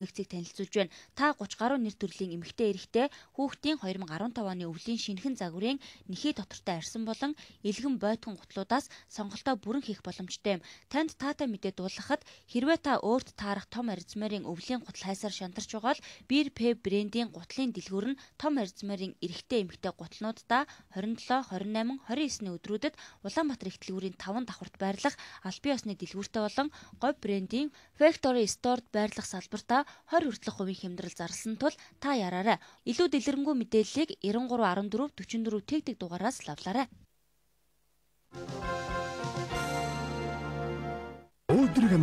нэгцийг танилцуулж байна. Та 30 гаруй нэр төрлийн эмэгтэй эрэгтэй хүүхдийн 2015 оны өвлийн шинхэн загварын нэхий дотортой арьсан болон элгэн бойтгон гутлуудаас сонголтоо бүрэн хийх боломжтой юм. Танд таатай мэдээ дуулгахад хэрвээ та өөрт таарах том арьзмарын өвлийн гутал хайсаар шантарч байгаа бол Beer Pub брендийн гутлын дэлгүүр нь том арьзмарын эрэгтэй эмэгтэй гутлнуудаа 27, 28, 29-ны өдрүүдэд Улаанбаатар их дэлгүүрийн 5 давхарт байрлах албан ёсны дэлгүүртэй болон говь брендийн Factory Stored байрлах салбартаа 20 хүртэлх хувийн хямдрал зарласан тул та яраарай. Илүү дэлгэрэнгүй мэдээллийг 9314 44 тэгдэг дугаараас лавлаарай. Өдрөг